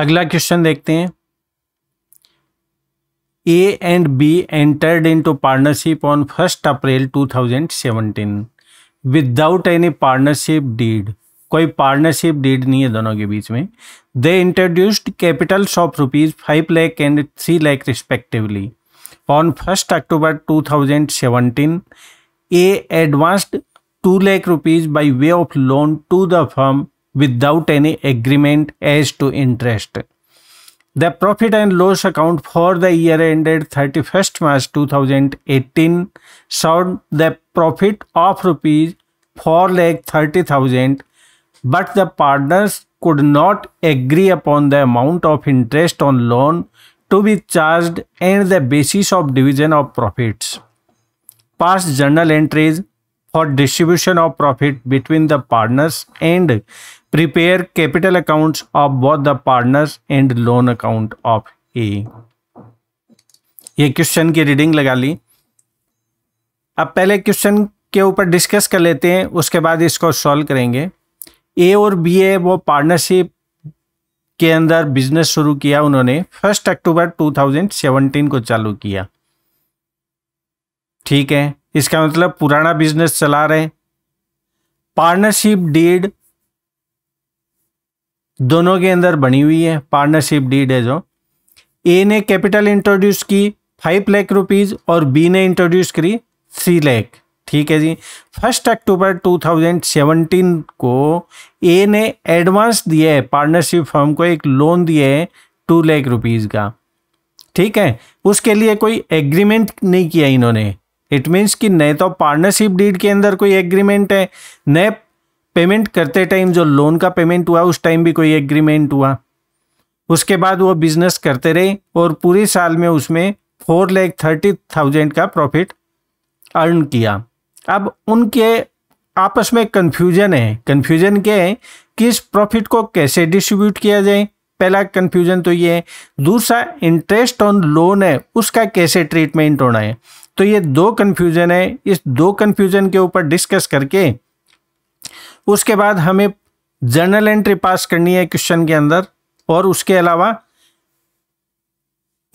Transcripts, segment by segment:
अगला क्वेश्चन देखते हैं A and B entered into partnership on first April 2017 without any partnership deed कोई partnership deed नहीं है दोनों के बीच में they introduced capital of rupees five lakh and three lakh respectively on first October 2017 A advanced two lakh rupees by way of loan to the firm without any agreement as to interest. The profit and loss account for the year ended 31st March 2018 showed the profit of rupees 4 lakh 30,000 but the partners could not agree upon the amount of interest on loan to be charged and the basis of division of profits. Past journal entries for distribution of profit between the partners and prepare capital accounts of both the partners and loan account of A. ये question की reading लगा ली अब पहले question के ऊपर discuss कर लेते हैं उसके बाद इसको सॉल्व करेंगे ए और बी ए वो पार्टनरशिप के अंदर बिजनेस शुरू किया उन्होंने फर्स्ट अक्टूबर 2017 को चालू किया ठीक है इसका मतलब पुराना बिजनेस चला रहे पार्टनरशिप डीड दोनों के अंदर बनी हुई है पार्टनरशिप डीड है जो ए ने कैपिटल इंट्रोड्यूस की फाइव लाख रुपीज़ और बी ने इंट्रोड्यूस करी थ्री लाख ठीक है जी फर्स्ट अक्टूबर 2017 को ए ने एडवांस दिया है पार्टनरशिप फर्म को एक लोन दिया है टू लाख रुपीज़ का ठीक है उसके लिए कोई एग्रीमेंट नहीं किया इन्होंने इट मीन्स कि नए तो पार्टनरशिप डीड के अंदर कोई एग्रीमेंट है नए पेमेंट करते टाइम जो लोन का पेमेंट हुआ उस टाइम भी कोई एग्रीमेंट हुआ उसके बाद वो बिजनेस करते रहे और पूरे साल में उसमें फोर लैख थर्टी थाउजेंड का प्रॉफिट अर्न किया अब उनके आपस में कन्फ्यूजन है कन्फ्यूजन क्या है कि इस प्रॉफिट को कैसे डिस्ट्रीब्यूट किया जाए पहला कन्फ्यूजन तो ये है दूसरा इंटरेस्ट ऑन लोन है उसका कैसे ट्रीटमेंट होना है तो ये दो कन्फ्यूज़न है इस दो कन्फ्यूज़न के ऊपर डिस्कस करके उसके बाद हमें जर्नल एंट्री पास करनी है क्वेश्चन के अंदर और उसके अलावा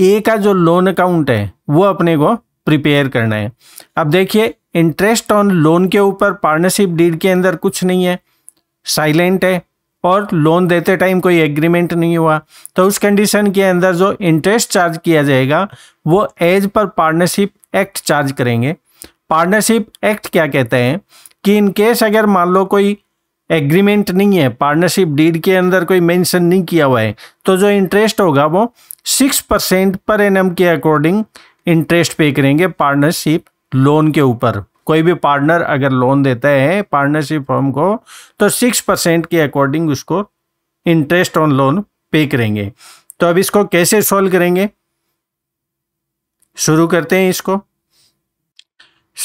ए का जो लोन अकाउंट है वो अपने को प्रिपेयर करना है अब देखिए इंटरेस्ट ऑन लोन के ऊपर पार्टनरशिप डीड के अंदर कुछ नहीं है साइलेंट है और लोन देते टाइम कोई एग्रीमेंट नहीं हुआ तो उस कंडीशन के अंदर जो इंटरेस्ट चार्ज किया जाएगा वो as per partnership act charge करेंगे पार्टनरशिप एक्ट क्या कहते हैं कि इन केस अगर मान लो कोई एग्रीमेंट नहीं है पार्टनरशिप डीड के अंदर कोई मेंशन नहीं किया हुआ है तो जो इंटरेस्ट होगा वो सिक्स परसेंट पर एनम के अकॉर्डिंग इंटरेस्ट पे करेंगे पार्टनरशिप लोन के ऊपर कोई भी पार्टनर अगर लोन देता है पार्टनरशिप फर्म को तो सिक्स परसेंट के अकॉर्डिंग उसको इंटरेस्ट ऑन लोन पे करेंगे तो अब इसको कैसे सॉल्व करेंगे शुरू करते हैं इसको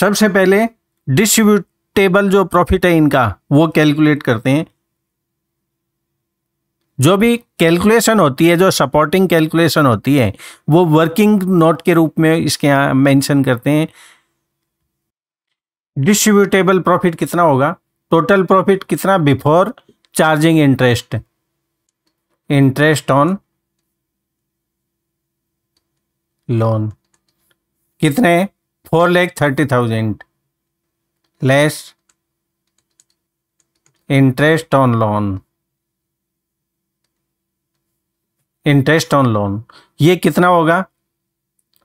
सबसे पहले डिस्ट्रीब्यूटेबल जो प्रॉफिट है इनका वो कैलकुलेट करते हैं जो भी कैलकुलेशन होती है जो सपोर्टिंग कैलकुलेशन होती है वो वर्किंग नोट के रूप में इसके यहाँ मेंशन करते हैं डिस्ट्रीब्यूटेबल प्रॉफिट कितना होगा टोटल प्रॉफिट कितना before charging interest interest on loan कितने four lakh thirty thousand less interest on loan interest on loan ये कितना होगा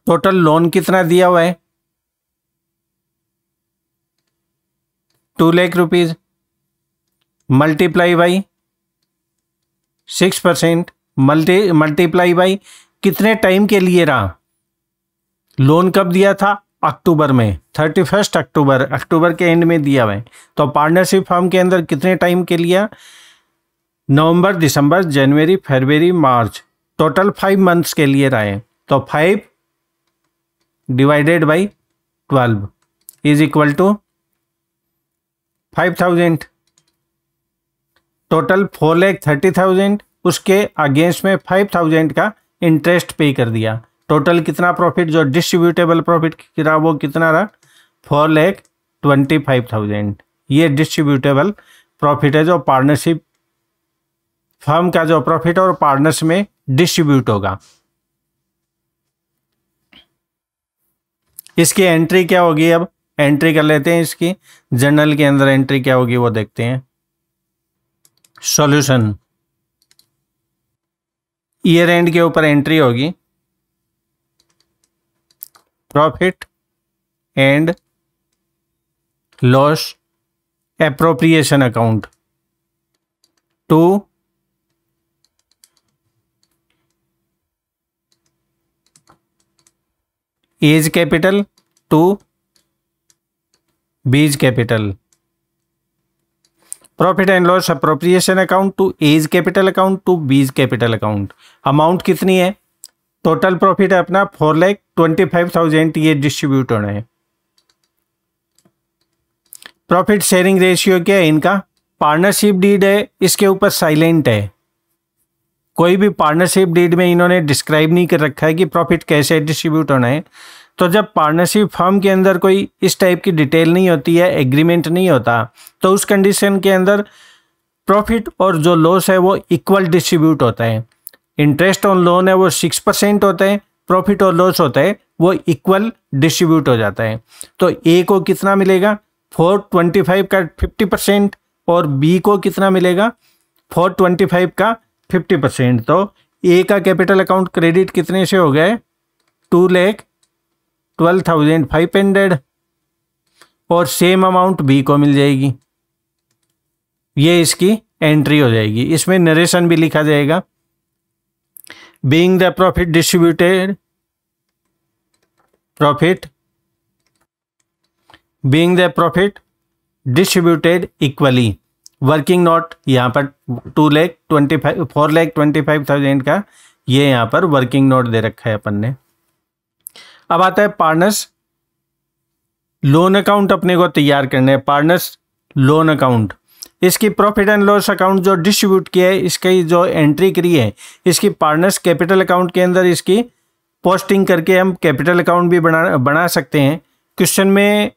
टोटल लोन कितना दिया हुआ है two lakh rupees multiply by six percent multi multiply by कितने टाइम के लिए रहा लोन कब दिया था अक्टूबर में थर्टी फर्स्ट अक्टूबर अक्टूबर के एंड में दिया हुआ तो पार्टनरशिप फॉर्म के अंदर कितने टाइम के लिए नवंबर दिसंबर जनवरी फरवरी मार्च टोटल फाइव मंथ्स के लिए रहा है तो five divided by twelve is equal to five thousand total four lakh thirty thousand उसके अगेंस्ट में फाइव थाउजेंड का इंटरेस्ट पे कर दिया टोटल कितना प्रॉफिट जो डिस्ट्रीब्यूटेबल प्रॉफिट रहा वो कितना रहा four lakh twenty five thousand ये डिस्ट्रीब्यूटेबल प्रॉफिट है जो पार्टनरशिप फर्म का जो प्रॉफिट और पार्टनर्स में डिस्ट्रीब्यूट होगा इसकी एंट्री क्या होगी अब एंट्री कर लेते हैं इसकी जर्नल के अंदर एंट्री क्या होगी वो देखते हैं सॉल्यूशन ईयर एंड के ऊपर एंट्री होगी profit and loss appropriation account to A's capital to B's capital profit and loss appropriation account to A's capital account to B's capital account amount कितनी है टोटल प्रॉफिट है अपना four lakh twenty five thousand ये distribute होना है profit sharing ratio क्या है इनका पार्टनरशिप डीड है इसके ऊपर साइलेंट है कोई भी पार्टनरशिप डीड में इन्होंने डिस्क्राइब नहीं कर रखा है कि प्रॉफिट कैसे डिस्ट्रीब्यूट होना है तो जब पार्टनरशिप फर्म के अंदर कोई इस टाइप की डिटेल नहीं होती है एग्रीमेंट नहीं होता तो उस कंडीशन के अंदर प्रॉफिट और जो लॉस है वो इक्वल डिस्ट्रीब्यूट होता है इंटरेस्ट ऑन लोन है वो सिक्स परसेंट होता है प्रॉफिट और लॉस होता है वो इक्वल डिस्ट्रीब्यूट हो जाता है तो ए को कितना मिलेगा फोर ट्वेंटी फाइव का फिफ्टी परसेंट और बी को कितना मिलेगा फोर ट्वेंटी फाइव का फिफ्टी परसेंट तो ए का कैपिटल अकाउंट क्रेडिट कितने से हो गए two lakh twelve thousand five hundred और सेम अमाउंट बी को मिल जाएगी ये इसकी एंट्री हो जाएगी इसमें नरेशन भी लिखा जाएगा being the profit distributed profit being the profit distributed equally working not यहाँ पर two lakh twenty five four lakh twenty five thousand का ये यहाँ पर वर्किंग नोट दे रखा है अपन ने अब आता है पार्टनर्स लोन अकाउंट अपने को तैयार करने है पार्टनर्स लोन अकाउंट इसकी प्रॉफिट एंड लॉस अकाउंट जो डिस्ट्रीब्यूट किया है इसकी जो एंट्री करी है इसकी पार्टनर्स कैपिटल अकाउंट के अंदर इसकी पोस्टिंग करके हम कैपिटल अकाउंट भी बना बना सकते हैं क्वेश्चन में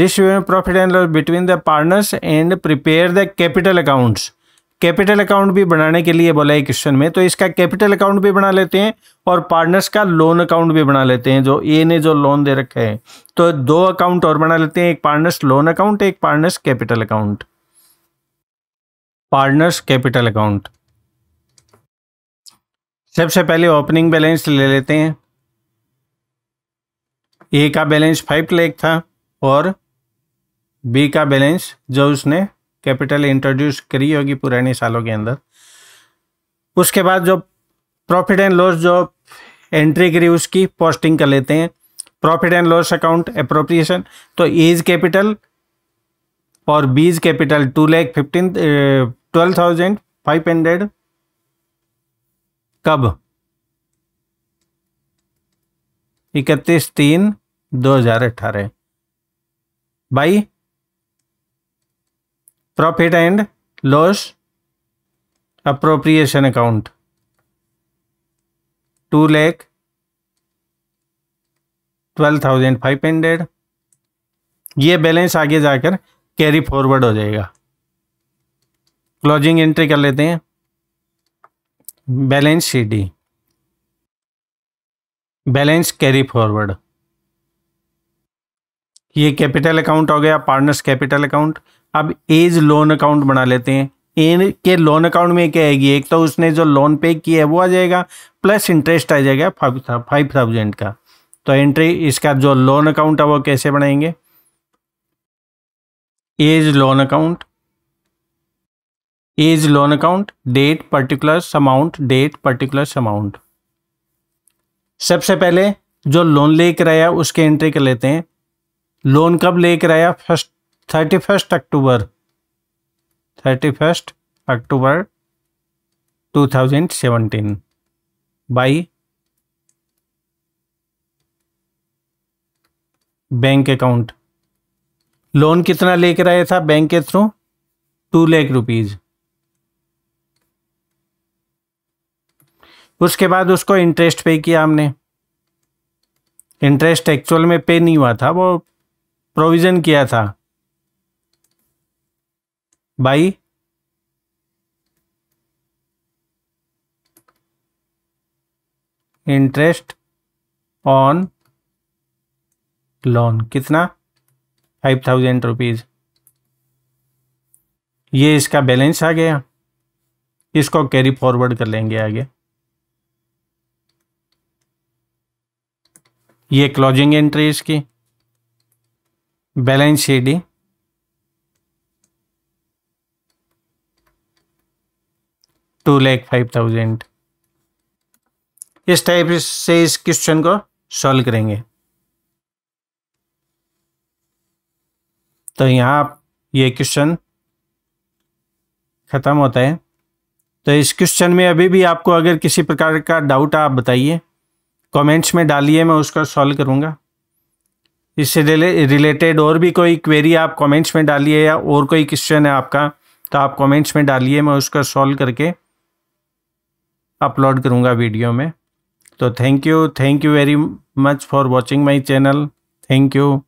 distribute profit and loss between the partners and prepare the capital accounts capital account भी बनाने के लिए बोला है क्वेश्चन में तो इसका कैपिटल अकाउंट भी बना लेते हैं और पार्टनर्स का लोन अकाउंट भी बना लेते हैं जो ए ने जो लोन दे रखा है तो दो अकाउंट और बना लेते हैं एक पार्टनर्स लोन अकाउंट एक partners capital account partners capital account सबसे पहले ओपनिंग बैलेंस ले लेते हैं ए का बैलेंस फाइव लेख था और बी का बैलेंस जो उसने कैपिटल इंट्रोड्यूस करी होगी पुराने सालों के अंदर उसके बाद जो प्रॉफिट एंड लॉस जो एंट्री करी उसकी पोस्टिंग कर लेते हैं profit and loss account appropriation तो एज कैपिटल और B's capital two lakh fifteen twelve thousand five hundred कब इकतीस तीन दो हजार अठारह by profit and loss appropriation account two lakh twelve thousand five hundred ये बैलेंस आगे जाकर कैरी फॉरवर्ड हो जाएगा क्लोजिंग एंट्री कर लेते हैं balance C D balance carry forward ये कैपिटल अकाउंट हो गया पार्टनर्स कैपिटल अकाउंट अब एज लोन अकाउंट बना लेते हैं एन के लोन अकाउंट में क्या आएगी एक तो उसने जो लोन पे किया है वो आ जाएगा प्लस इंटरेस्ट आ जाएगा फाइव थाउजेंड का तो एंट्री इसका जो लोन अकाउंट है वो कैसे बनाएंगे A's loan account A's loan account date particular amount date particular amount सबसे पहले जो लोन लेकर आया उसके एंट्री कर लेते हैं लोन कब लेकर आया first thirty first October thirty first October two thousand seventeen by bank account loan कितना लेकर आया था बैंक के थ्रू टू लेख रुपीज उसके बाद उसको इंटरेस्ट पे किया हमने इंटरेस्ट एक्चुअल में पे नहीं हुआ था वो प्रोविज़न किया था बाई इंटरेस्ट ऑन लोन कितना फाइव थाउजेंड रुपीज ये इसका बैलेंस आ गया इसको कैरी फॉरवर्ड कर लेंगे आगे ये क्लोजिंग एंट्री इसकी balance C D two lakh five thousand इस टाइप से इस क्वेश्चन को सॉल्व करेंगे तो यहाँ आप ये क्वेश्चन ख़त्म होता है तो इस क्वेश्चन में अभी भी आपको अगर किसी प्रकार का डाउट आप बताइए कमेंट्स में डालिए मैं उसका सॉल्व करूँगा इससे रिलेटेड और भी कोई क्वेरी आप कमेंट्स में डालिए या और कोई क्वेश्चन है आपका तो आप कमेंट्स में डालिए मैं उसका सॉल्व करके अपलोड करूँगा वीडियो में तो thank you thank you very much for watching my channel thank you